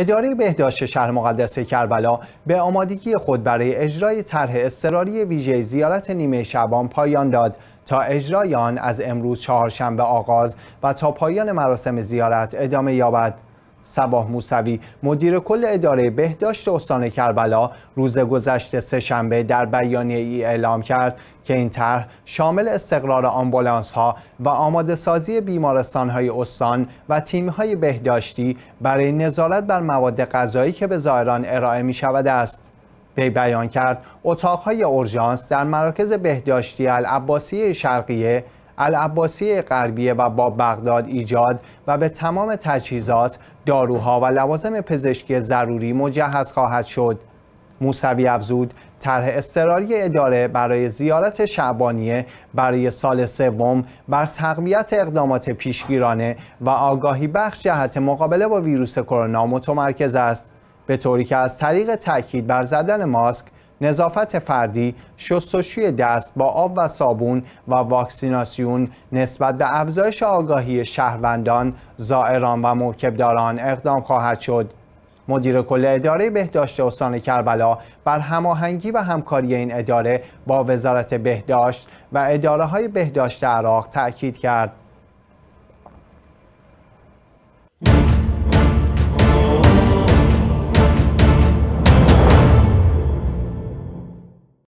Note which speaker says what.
Speaker 1: اداره بهداشت شهر مقدس کربلا به آمادگی خود برای اجرای طرح اضطراری ویژه زیارت نیمه شبان پایان داد تا اجرای آن از امروز چهارشنبه آغاز و تا پایان مراسم زیارت ادامه یابد صباح موسوی مدیر کل اداره بهداشت استان کربلا روز گذشته سهشنبه در بیانیه ای اعلام کرد که این طرح شامل استقرار آمبولانس ها و آماده سازی بیمارستان های استان و تیم های بهداشتی برای نظارت بر مواد غذایی که به زائران ارائه می شود است. وی بیان کرد های اورژانس در مراکز بهداشتی العباسی شرقیه العباسی غربیه و با بغداد ایجاد و به تمام تجهیزات، داروها و لوازم پزشکی ضروری مجهز خواهد شد. موسوی افزود طرح اضطراری اداره برای زیارت شعبانیه برای سال سوم بر تقویت اقدامات پیشگیرانه و آگاهی بخش جهت مقابله با ویروس کرونا متمرکز است به طوری که از طریق تاکید بر زدن ماسک نظافت فردی، شستشوی دست با آب و صابون و واکسیناسیون نسبت به افزایش آگاهی شهروندان، زائران و مرکبداران اقدام خواهد شد. مدیر کل اداره بهداشت استان کربلا بر هماهنگی و همکاری این اداره با وزارت بهداشت و اداره های بهداشت عراق تأکید کرد.